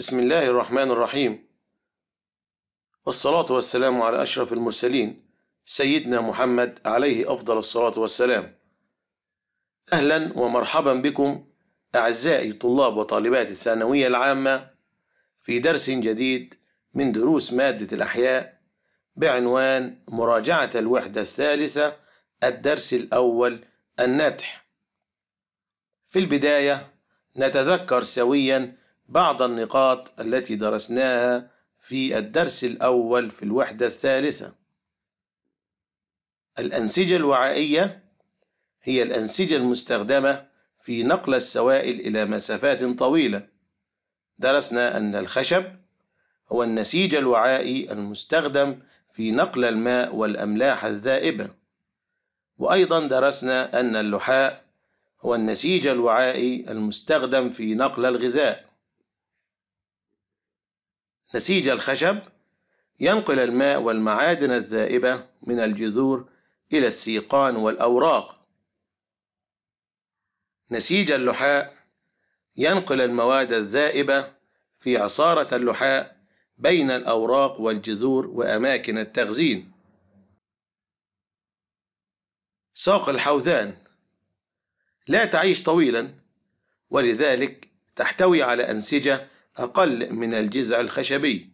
بسم الله الرحمن الرحيم والصلاة والسلام على أشرف المرسلين سيدنا محمد عليه أفضل الصلاة والسلام أهلا ومرحبا بكم أعزائي طلاب وطالبات الثانوية العامة في درس جديد من دروس مادة الأحياء بعنوان مراجعة الوحدة الثالثة الدرس الأول النتح في البداية نتذكر سويا بعض النقاط التي درسناها في الدرس الأول في الوحدة الثالثة الأنسجة الوعائية هي الأنسجة المستخدمة في نقل السوائل إلى مسافات طويلة درسنا أن الخشب هو النسيج الوعائي المستخدم في نقل الماء والأملاح الذائبة وأيضا درسنا أن اللحاء هو النسيج الوعائي المستخدم في نقل الغذاء نسيج الخشب ينقل الماء والمعادن الذائبة من الجذور إلى السيقان والأوراق نسيج اللحاء ينقل المواد الذائبة في عصارة اللحاء بين الأوراق والجذور وأماكن التخزين ساق الحوذان لا تعيش طويلا ولذلك تحتوي على أنسجة أقل من الجذع الخشبي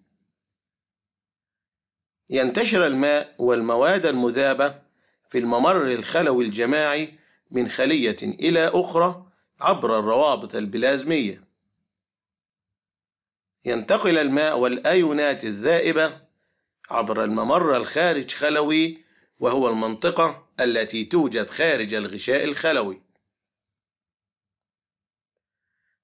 ينتشر الماء والمواد المذابة في الممر الخلوي الجماعي من خلية إلى أخرى عبر الروابط البلازمية ينتقل الماء والأيونات الذائبة عبر الممر الخارج خلوي وهو المنطقة التي توجد خارج الغشاء الخلوي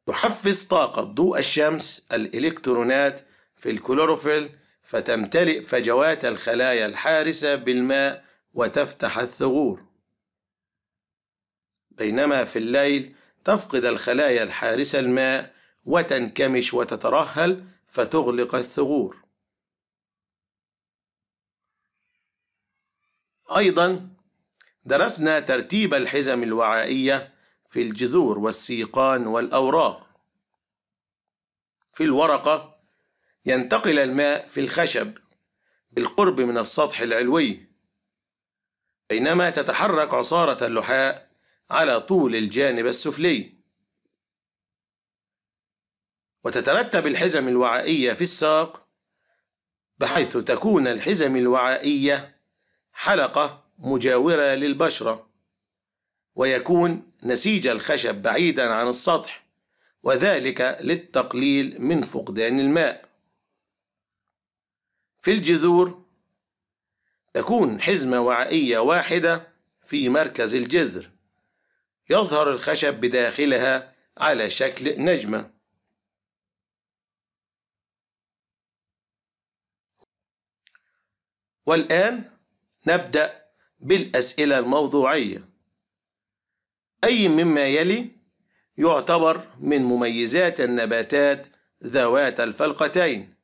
تحفز طاقة ضوء الشمس الإلكترونات في الكلوروفيل فتمتلئ فجوات الخلايا الحارسة بالماء وتفتح الثغور بينما في الليل تفقد الخلايا الحارسة الماء وتنكمش وتترهل فتغلق الثغور أيضا درسنا ترتيب الحزم الوعائية في الجذور والسيقان والأوراق في الورقة ينتقل الماء في الخشب بالقرب من السطح العلوي بينما تتحرك عصارة اللحاء على طول الجانب السفلي وتترتب الحزم الوعائية في الساق بحيث تكون الحزم الوعائية حلقة مجاورة للبشرة ويكون نسيج الخشب بعيدا عن السطح وذلك للتقليل من فقدان الماء في الجذور تكون حزمة وعائية واحدة في مركز الجذر يظهر الخشب بداخلها على شكل نجمة والآن نبدأ بالأسئلة الموضوعية أي مما يلي يعتبر من مميزات النباتات ذوات الفلقتين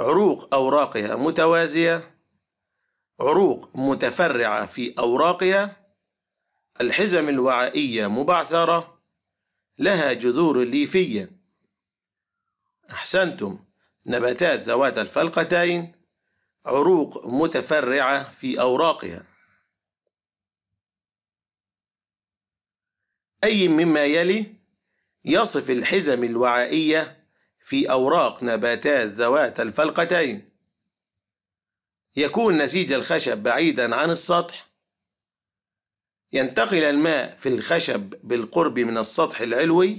عروق أوراقها متوازية عروق متفرعة في أوراقها الحزم الوعائية مبعثرة لها جذور ليفية أحسنتم نباتات ذوات الفلقتين عروق متفرعة في أوراقها أي مما يلي يصف الحزم الوعائية في أوراق نباتات ذوات الفلقتين يكون نسيج الخشب بعيدا عن السطح ينتقل الماء في الخشب بالقرب من السطح العلوي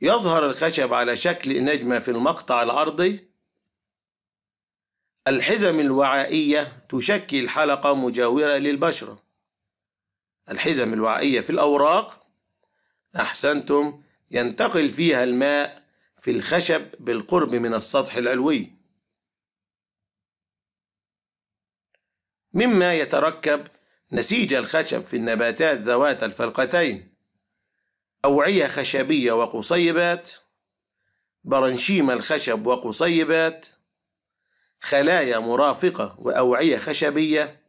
يظهر الخشب على شكل نجمة في المقطع العرضي الحزم الوعائية تشكل حلقة مجاورة للبشرة الحزم الوعائية في الأوراق أحسنتم ينتقل فيها الماء في الخشب بالقرب من السطح العلوي مما يتركب نسيج الخشب في النباتات ذوات الفلقتين أوعية خشبية وقصيبات برنشيم الخشب وقصيبات خلايا مرافقة وأوعية خشبية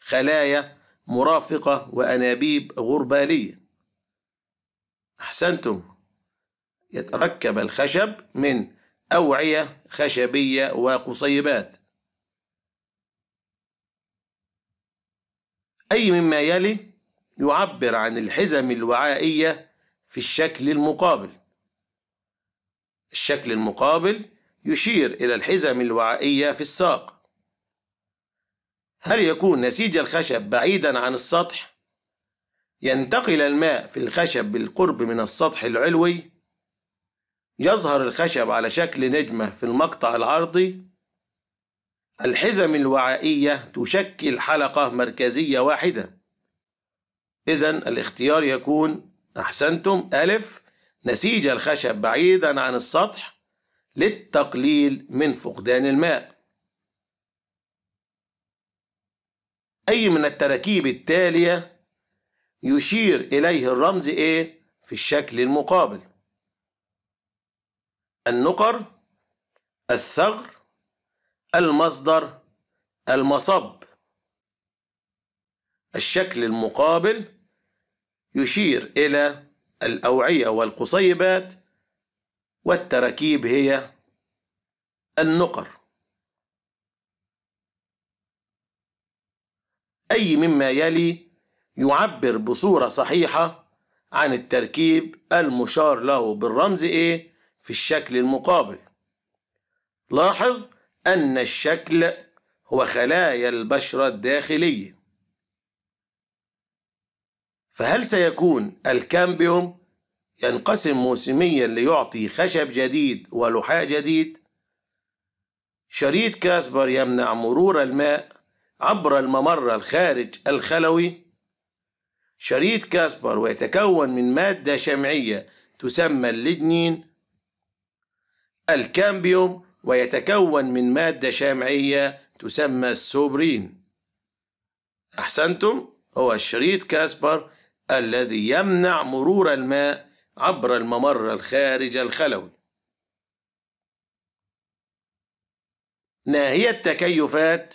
خلايا مرافقة وأنابيب غربالية أحسنتم يتركب الخشب من أوعية خشبية وقصيبات أي مما يلي يعبر عن الحزم الوعائية في الشكل المقابل الشكل المقابل يشير إلى الحزم الوعائية في الساق هل يكون نسيج الخشب بعيدا عن السطح؟ ينتقل الماء في الخشب بالقرب من السطح العلوي؟ يظهر الخشب على شكل نجمة في المقطع العرضي؟ الحزم الوعائية تشكل حلقة مركزية واحدة إذا الاختيار يكون أحسنتم ألف نسيج الخشب بعيدا عن السطح للتقليل من فقدان الماء أي من التراكيب التالية يشير إليه الرمز A إيه؟ في الشكل المقابل النقر الثغر المصدر المصب الشكل المقابل يشير إلى الأوعية والقصيبات والتراكيب هي النقر أي مما يلي يعبر بصورة صحيحة عن التركيب المشار له بالرمز A في الشكل المقابل لاحظ أن الشكل هو خلايا البشرة الداخلية فهل سيكون الكامبيوم ينقسم موسميا ليعطي خشب جديد ولحاء جديد؟ شريط كاسبر يمنع مرور الماء عبر الممر الخارج الخلوي شريط كاسبر ويتكون من مادة شمعية تسمى اللجنين الكامبيوم ويتكون من مادة شمعية تسمى السوبرين أحسنتم هو الشريط كاسبر الذي يمنع مرور الماء عبر الممر الخارج الخلوي ما هي التكيفات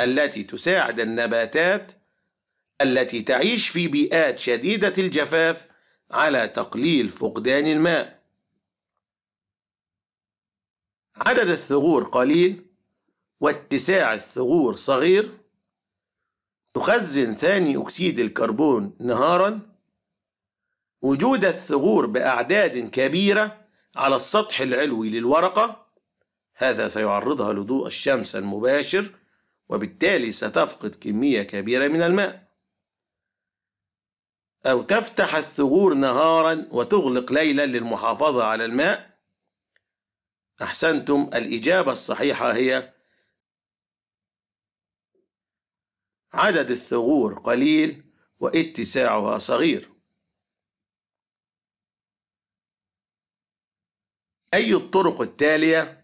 التي تساعد النباتات التي تعيش في بيئات شديدة الجفاف على تقليل فقدان الماء. عدد الثغور قليل واتساع الثغور صغير تخزن ثاني أكسيد الكربون نهارا وجود الثغور بأعداد كبيرة على السطح العلوي للورقة هذا سيعرضها لضوء الشمس المباشر وبالتالي ستفقد كمية كبيرة من الماء أو تفتح الثغور نهارا وتغلق ليلا للمحافظة على الماء أحسنتم الإجابة الصحيحة هي عدد الثغور قليل واتساعها صغير أي الطرق التالية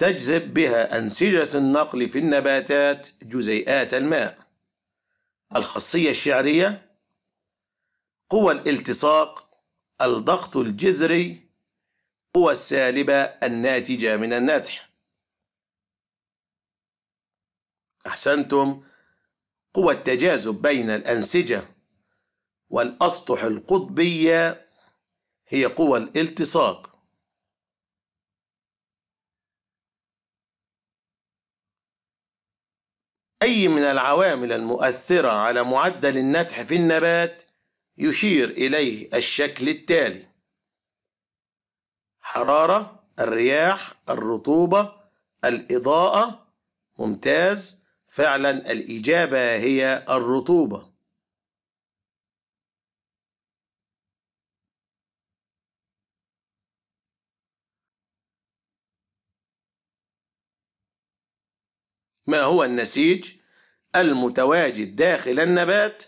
تجذب بها أنسجة النقل في النباتات جزيئات الماء الخاصية الشعرية قوى الالتصاق الضغط الجذري قوى السالبة الناتجة من النتح أحسنتم قوى التجاذب بين الأنسجة والأسطح القطبية هي قوى الالتصاق أي من العوامل المؤثرة على معدل النتح في النبات يشير إليه الشكل التالي حرارة الرياح الرطوبة الإضاءة ممتاز فعلا الإجابة هي الرطوبة ما هو النسيج المتواجد داخل النبات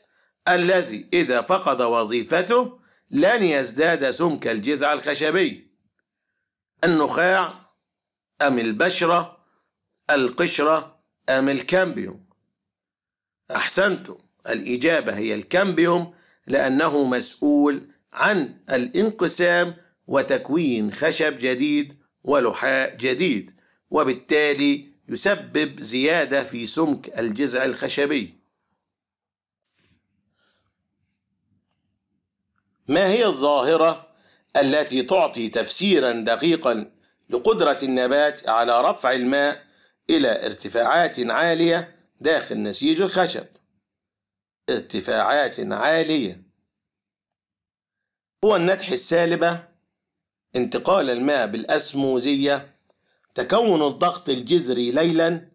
الذي إذا فقد وظيفته لن يزداد سمك الجذع الخشبي النخاع أم البشرة القشرة أم الكامبيوم أحسنتم الإجابة هي الكامبيوم لأنه مسؤول عن الانقسام وتكوين خشب جديد ولحاء جديد وبالتالي يسبب زيادة في سمك الجذع الخشبي ما هي الظاهرة التي تعطي تفسيرا دقيقا لقدرة النبات على رفع الماء إلى ارتفاعات عالية داخل نسيج الخشب ارتفاعات عالية هو النتح السالبة انتقال الماء بالأسموزية تكون الضغط الجذري ليلا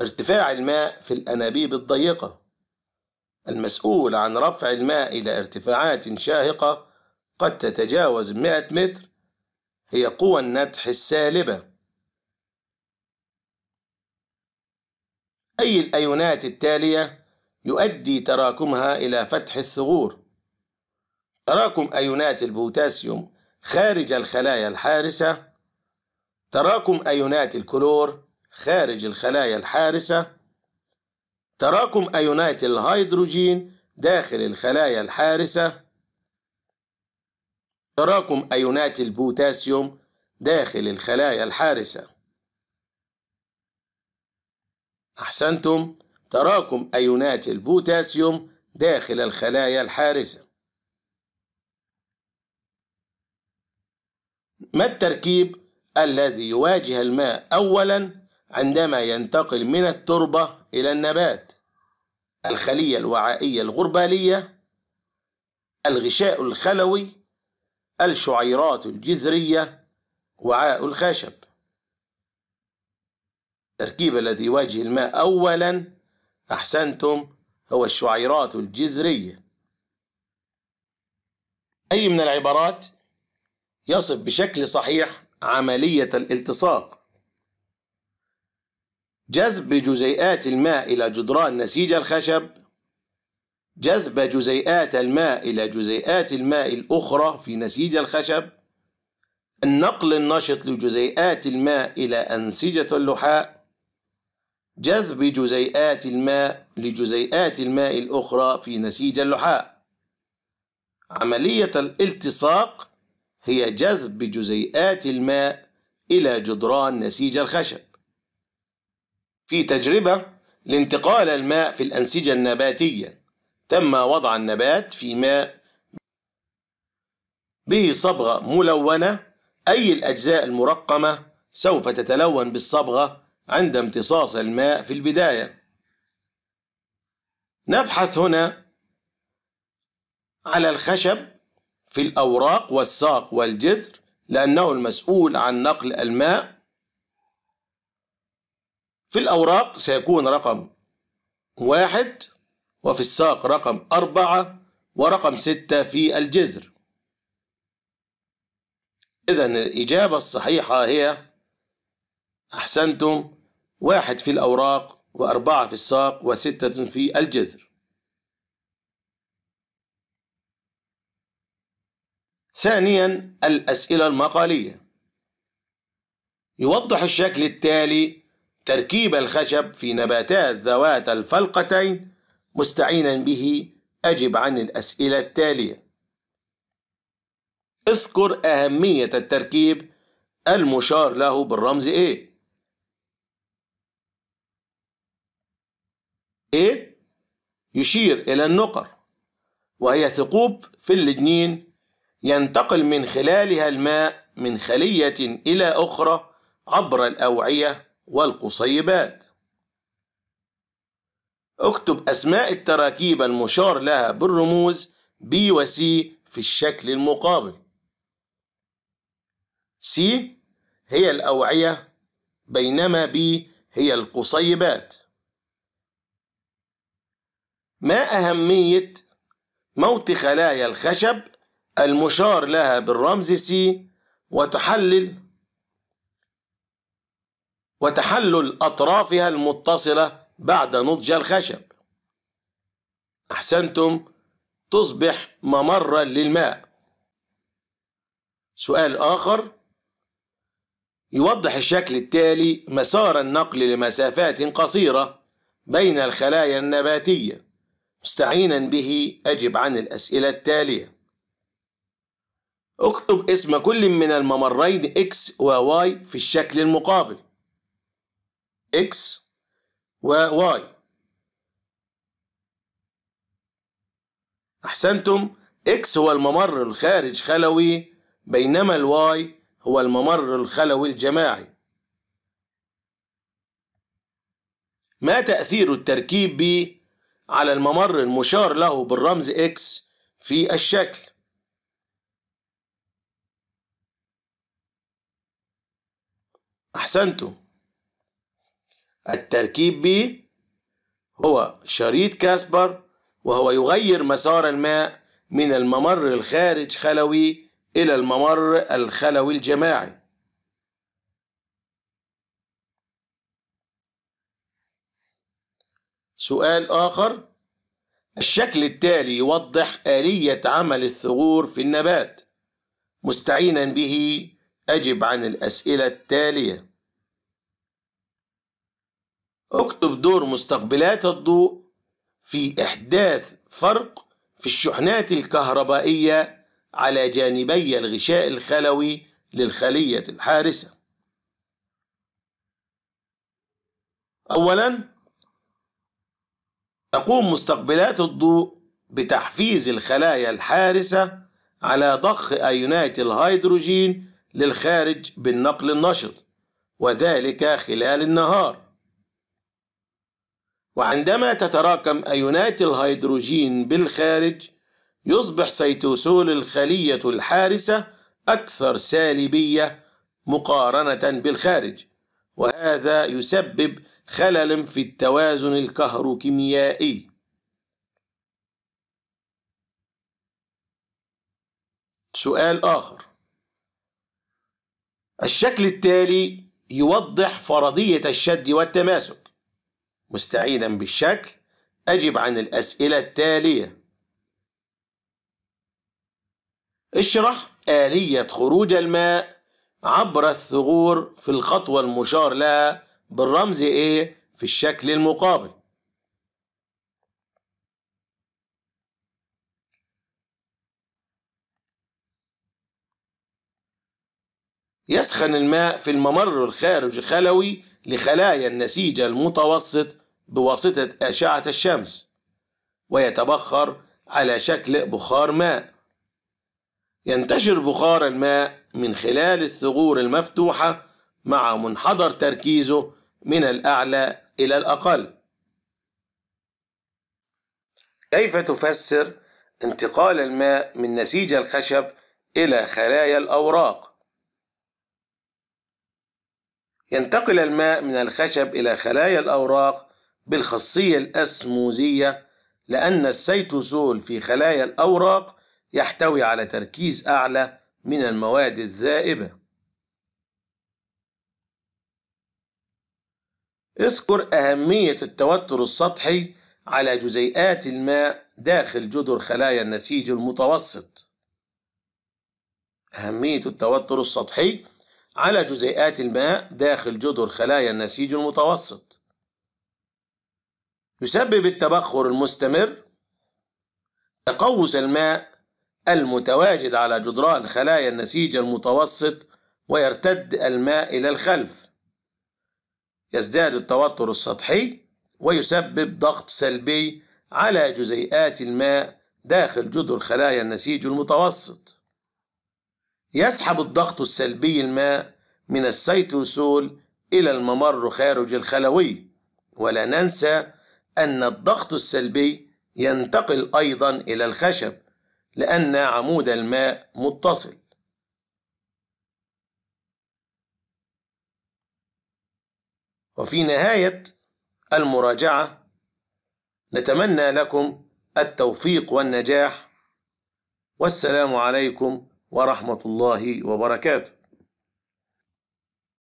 ارتفاع الماء في الأنابيب الضيقة المسؤول عن رفع الماء إلى ارتفاعات شاهقة قد تتجاوز 100 متر هي قوى النتح السالبة أي الأيونات التالية يؤدي تراكمها إلى فتح الثغور تراكم أيونات البوتاسيوم خارج الخلايا الحارسة تراكم أيونات الكلور خارج الخلايا الحارسة تراكم أيونات الهيدروجين داخل الخلايا الحارسة تراكم أيونات البوتاسيوم داخل الخلايا الحارسة أحسنتم تراكم أيونات البوتاسيوم داخل الخلايا الحارسة ما التركيب الذي يواجه الماء أولا عندما ينتقل من التربة إلى النبات الخلية الوعائية الغربالية الغشاء الخلوي الشعيرات الجذرية وعاء الخشب التركيب الذي يواجه الماء أولا أحسنتم هو الشعيرات الجذرية أي من العبارات يصف بشكل صحيح عملية الالتصاق جذب جزيئات الماء إلى جدران نسيج الخشب جذب جزيئات الماء إلى جزيئات الماء الأخرى في نسيج الخشب النقل النشط لجزيئات الماء إلى أنسجة اللحاء جذب جزيئات الماء لجزيئات الماء الأخرى في نسيج اللحاء عملية الالتصاق هي جذب جزيئات الماء إلى جدران نسيج الخشب في تجربة لانتقال الماء في الأنسجة النباتية تم وضع النبات في ماء به صبغة ملونة أي الأجزاء المرقمة سوف تتلون بالصبغة عند امتصاص الماء في البداية نبحث هنا على الخشب في الأوراق والساق والجذر لأنه المسؤول عن نقل الماء في الأوراق سيكون رقم واحد وفي الساق رقم أربعة ورقم ستة في الجذر إذا الإجابة الصحيحة هي أحسنتم واحد في الأوراق وأربعة في الساق وستة في الجذر ثانيا الأسئلة المقالية يوضح الشكل التالي تركيب الخشب في نباتات ذوات الفلقتين مستعينا به أجب عن الأسئلة التالية اذكر أهمية التركيب المشار له بالرمز A A يشير إلى النقر وهي ثقوب في الجنين ينتقل من خلالها الماء من خلية إلى أخرى عبر الأوعية والقصيبات اكتب أسماء التراكيب المشار لها بالرموز B و C في الشكل المقابل C هي الأوعية بينما B هي القصيبات ما أهمية موت خلايا الخشب المشار لها بالرمز سي وتحلل وتحلل أطرافها المتصلة بعد نضج الخشب أحسنتم تصبح ممرا للماء سؤال آخر يوضح الشكل التالي مسار النقل لمسافات قصيرة بين الخلايا النباتية مستعينا به أجب عن الأسئلة التالية اكتب اسم كل من الممرين X و Y في الشكل المقابل X و Y أحسنتم X هو الممر الخارج خلوي بينما الواي هو الممر الخلوي الجماعي ما تأثير التركيب B على الممر المشار له بالرمز X في الشكل أحسنتم التركيب ب هو شريط كاسبر وهو يغير مسار الماء من الممر الخارج خلوي إلى الممر الخلوي الجماعي سؤال آخر الشكل التالي يوضح آلية عمل الثغور في النبات مستعينا به أجب عن الأسئلة التالية اكتب دور مستقبلات الضوء في إحداث فرق في الشحنات الكهربائية على جانبي الغشاء الخلوي للخلية الحارسة أولاً تقوم مستقبلات الضوء بتحفيز الخلايا الحارسة على ضخ أيونات الهيدروجين للخارج بالنقل النشط وذلك خلال النهار وعندما تتراكم أيونات الهيدروجين بالخارج يصبح سيتوسول الخلية الحارسة أكثر سالبية مقارنة بالخارج وهذا يسبب خلل في التوازن الكهروكيميائي سؤال آخر الشكل التالي يوضح فرضية الشد والتماسك مستعينا بالشكل أجب عن الأسئلة التالية اشرح آلية خروج الماء عبر الثغور في الخطوة المشار لها بالرمز A في الشكل المقابل يسخن الماء في الممر الخارج خلوي لخلايا النسيج المتوسط بواسطة أشعة الشمس ويتبخر على شكل بخار ماء ينتشر بخار الماء من خلال الثغور المفتوحة مع منحدر تركيزه من الأعلى إلى الأقل كيف تفسر انتقال الماء من نسيج الخشب إلى خلايا الأوراق؟ ينتقل الماء من الخشب إلى خلايا الأوراق بالخاصية الأسموزية لأن السيتوسول في خلايا الأوراق يحتوي على تركيز أعلى من المواد الذائبة اذكر أهمية التوتر السطحي على جزيئات الماء داخل جذر خلايا النسيج المتوسط أهمية التوتر السطحي على جزيئات الماء داخل جدر خلايا النسيج المتوسط يسبب التبخر المستمر تقوس الماء المتواجد على جدران خلايا النسيج المتوسط ويرتد الماء إلى الخلف يزداد التوتر السطحي ويسبب ضغط سلبي على جزيئات الماء داخل جدر خلايا النسيج المتوسط يسحب الضغط السلبي الماء من السيتوسول إلى الممر خارج الخلوي ولا ننسى أن الضغط السلبي ينتقل أيضا إلى الخشب لأن عمود الماء متصل وفي نهاية المراجعة نتمنى لكم التوفيق والنجاح والسلام عليكم ورحمة الله وبركاته